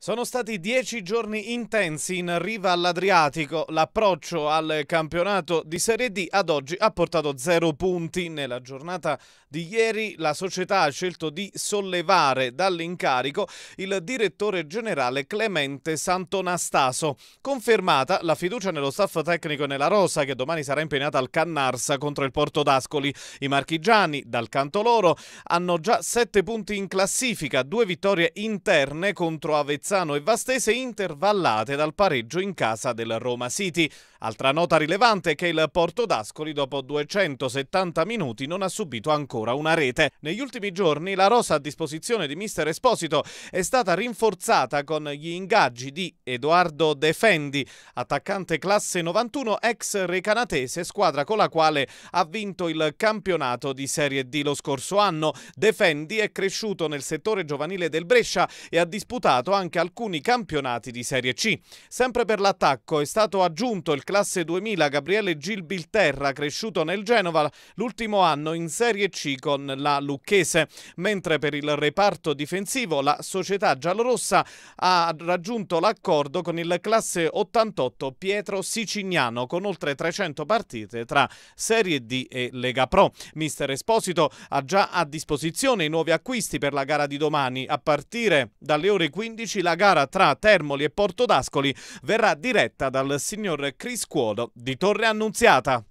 Sono stati dieci giorni intensi in riva all'Adriatico. L'approccio al campionato di Serie D ad oggi ha portato zero punti. Nella giornata di ieri la società ha scelto di sollevare dall'incarico il direttore generale Clemente Santonastaso. Confermata la fiducia nello staff tecnico e nella Rosa che domani sarà impegnata al Cannarsa contro il Porto d'Ascoli. I marchigiani, dal canto loro, hanno già sette punti in classifica, due vittorie interne contro Avezzano Avezzano e Vastese intervallate dal pareggio in casa del Roma City. Altra nota rilevante è che il Porto d'Ascoli dopo 270 minuti non ha subito ancora una rete. Negli ultimi giorni la rosa a disposizione di mister Esposito è stata rinforzata con gli ingaggi di Edoardo Defendi, attaccante classe 91 ex recanatese, squadra con la quale ha vinto il campionato di Serie D lo scorso anno. Defendi è cresciuto nel settore giovanile del Brescia e ha disputato anche anche alcuni campionati di Serie C. Sempre per l'attacco è stato aggiunto il classe 2000 Gabriele Gilbilterra, cresciuto nel Genova l'ultimo anno in Serie C con la Lucchese, mentre per il reparto difensivo la società giallorossa ha raggiunto l'accordo con il classe 88 Pietro Sicignano con oltre 300 partite tra Serie D e Lega Pro. Mister Esposito ha già a disposizione i nuovi acquisti per la gara di domani a partire dalle ore 15 la la gara tra Termoli e Porto d'Ascoli verrà diretta dal signor Criscuolo di Torre Annunziata.